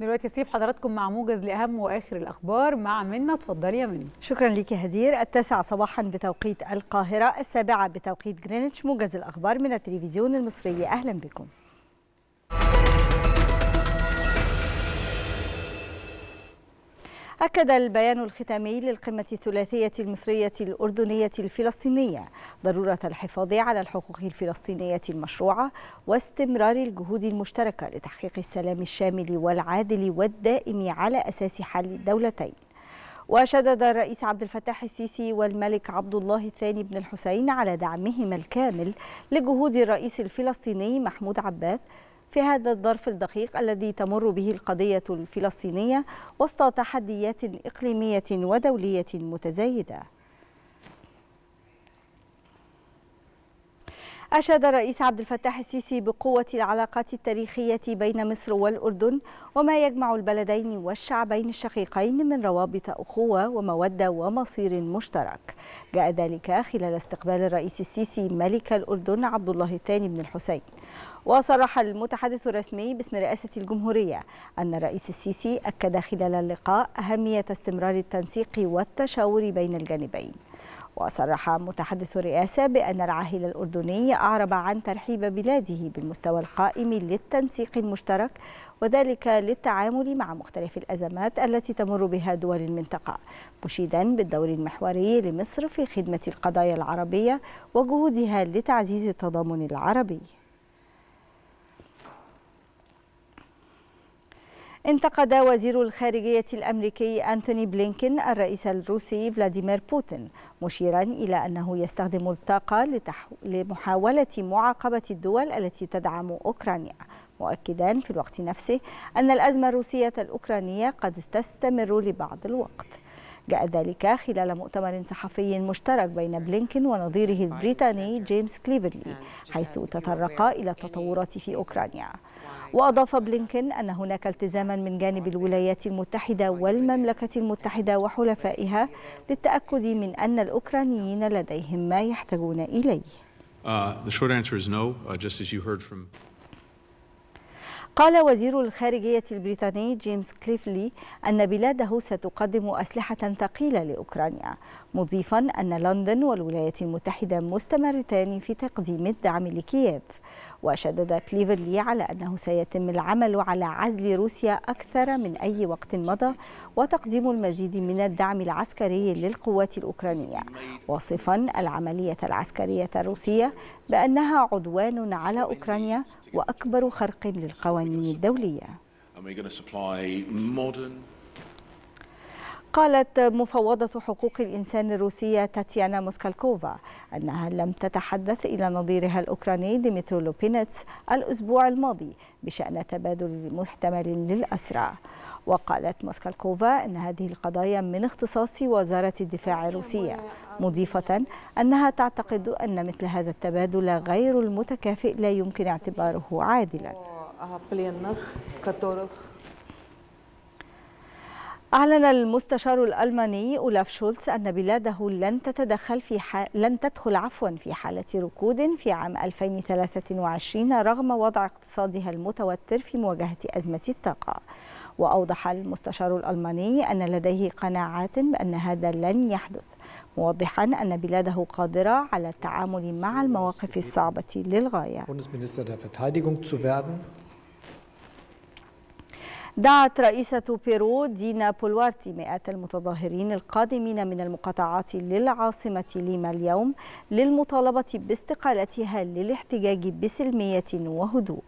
دلوقتي سيب حضراتكم مع موجز لاهم واخر الاخبار مع منى اتفضلي يا منى شكرا لك يا هدير التاسعة صباحا بتوقيت القاهرة السابعة بتوقيت جرينتش موجز الاخبار من التلفزيون المصري اهلا بكم أكد البيان الختامي للقمة الثلاثية المصرية الأردنية الفلسطينية ضرورة الحفاظ على الحقوق الفلسطينية المشروعة واستمرار الجهود المشتركة لتحقيق السلام الشامل والعادل والدائم على أساس حل الدولتين وشدد الرئيس عبد الفتاح السيسي والملك عبد الله الثاني بن الحسين على دعمهما الكامل لجهود الرئيس الفلسطيني محمود عباس في هذا الظرف الدقيق الذي تمر به القضية الفلسطينية وسط تحديات إقليمية ودولية متزايدة أشاد الرئيس عبد الفتاح السيسي بقوة العلاقات التاريخية بين مصر والأردن وما يجمع البلدين والشعبين الشقيقين من روابط أخوة ومودة ومصير مشترك جاء ذلك خلال استقبال الرئيس السيسي ملك الأردن عبد الله الثاني بن الحسين وصرح المتحدث الرسمي باسم رئاسة الجمهورية أن الرئيس السيسي أكد خلال اللقاء أهمية استمرار التنسيق والتشاور بين الجانبين وصرح متحدث الرئاسة بأن العاهل الأردني أعرب عن ترحيب بلاده بالمستوى القائم للتنسيق المشترك وذلك للتعامل مع مختلف الأزمات التي تمر بها دول المنطقة مشيدا بالدور المحوري لمصر في خدمة القضايا العربية وجهودها لتعزيز التضامن العربي انتقد وزير الخارجية الأمريكي أنتوني بلينكين الرئيس الروسي فلاديمير بوتين مشيرا إلى أنه يستخدم الطاقة لمحاولة معاقبة الدول التي تدعم أوكرانيا مؤكدا في الوقت نفسه أن الأزمة الروسية الأوكرانية قد تستمر لبعض الوقت جاء ذلك خلال مؤتمر صحفي مشترك بين بلينكن ونظيره البريطاني جيمس كليفرلي حيث تطرقا إلى التطورات في أوكرانيا وأضاف بلينكن أن هناك التزاما من جانب الولايات المتحدة والمملكة المتحدة وحلفائها للتأكد من أن الأوكرانيين لديهم ما يحتاجون إليه. Uh, قال وزير الخارجية البريطاني جيمس كليفلي أن بلاده ستقدم أسلحة ثقيلة لأوكرانيا مضيفا أن لندن والولايات المتحدة مستمرتان في تقديم الدعم لكييف وشدد كليفرلي على أنه سيتم العمل على عزل روسيا أكثر من أي وقت مضى وتقديم المزيد من الدعم العسكري للقوات الأوكرانية وصفا العملية العسكرية الروسية بأنها عدوان على أوكرانيا وأكبر خرق للقوانين الدولية قالت مفوضة حقوق الإنسان الروسية تاتيانا موسكالكوفا أنها لم تتحدث إلى نظيرها الأوكراني ديمترو لوبينتس الأسبوع الماضي بشأن تبادل محتمل للأسرى وقالت موسكالكوفا أن هذه القضايا من اختصاص وزارة الدفاع الروسية مضيفة أنها تعتقد أن مثل هذا التبادل غير المتكافئ لا يمكن اعتباره عادلا أعلن المستشار الألماني أولاف شولتز أن بلاده لن تتدخل في ح... لن تدخل عفوا في حالة ركود في عام 2023 رغم وضع اقتصادها المتوتر في مواجهة أزمة الطاقة. وأوضح المستشار الألماني أن لديه قناعات بأن هذا لن يحدث موضحا أن بلاده قادرة على التعامل مع المواقف الصعبة للغاية. دعت رئيسة بيرو دينا بولوارتي مئات المتظاهرين القادمين من المقاطعات للعاصمة ليما اليوم للمطالبة باستقالتها للاحتجاج بسلمية وهدوء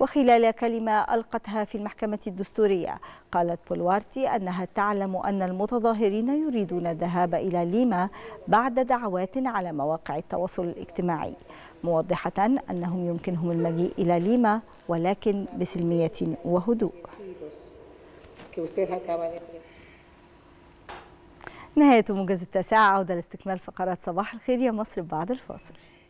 وخلال كلمة ألقتها في المحكمة الدستورية قالت بولوارتي أنها تعلم أن المتظاهرين يريدون الذهاب إلى ليما بعد دعوات على مواقع التواصل الاجتماعي موضحة أنهم يمكنهم المجيء إلى ليما ولكن بسلمية وهدوء نهاية موجز التاسعة عودة لاستكمال فقرات صباح الخير يا مصر بعد الفاصل